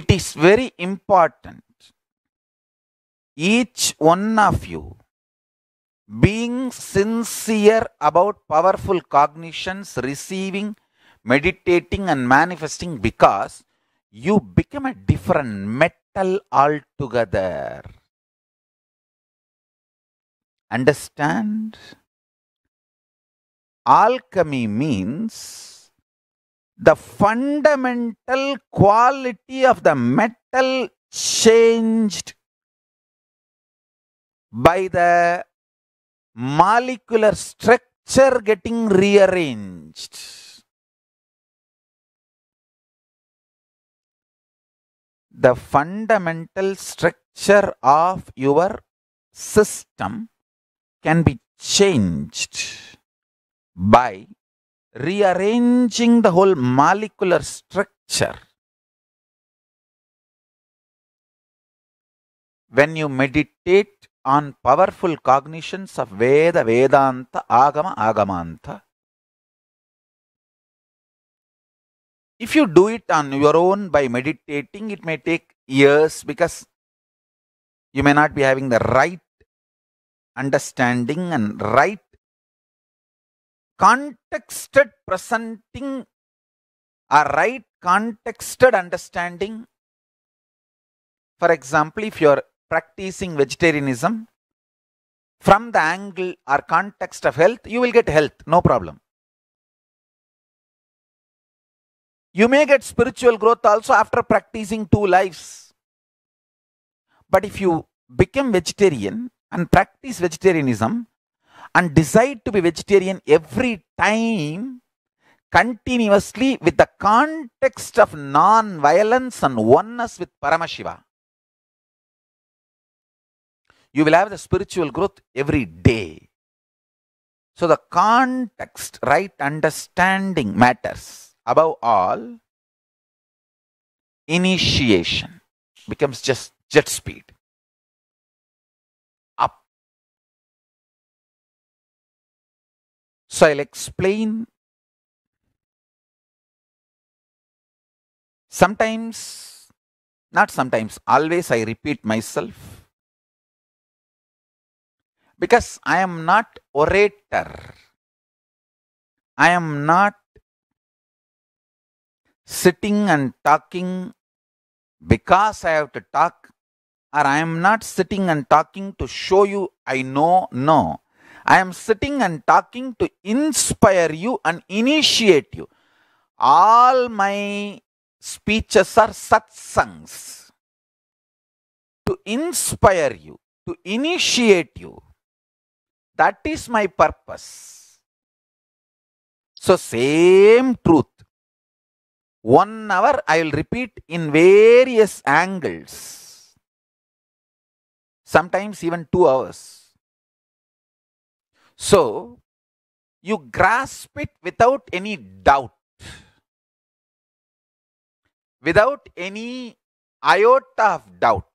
it is very important each one of you being sincere about powerful cognitions, receiving, meditating, and manifesting because you become a different metal altogether. Understand? Alchemy means the fundamental quality of the metal changed by the molecular structure getting rearranged. The fundamental structure of your system can be changed by rearranging the whole molecular structure. When you meditate on powerful cognitions of Veda, Vedanta, Agama, Agamanta, if you do it on your own by meditating, it may take years because you may not be having the right understanding and right contexted presenting, a right contexted understanding. For example, if you are practicing vegetarianism from the angle or context of health, you will get health, no problem. You may get spiritual growth also after practicing two lives. But if you become vegetarian and practice vegetarianism and decide to be vegetarian every time continuously with the context of non-violence and oneness with Paramashiva. You will have the spiritual growth every day. So the context, right understanding matters. Above all, initiation becomes just jet speed. So I'll explain sometimes, not sometimes, always I repeat myself because I am not orator. I am not sitting and talking because I have to talk or I am not sitting and talking to show you I know, no. I am sitting and talking to inspire you and initiate you. All my speeches are satsangs to inspire you, to initiate you. That is my purpose. So, same truth. One hour I will repeat in various angles, sometimes even two hours. So, you grasp it without any doubt, without any iota of doubt.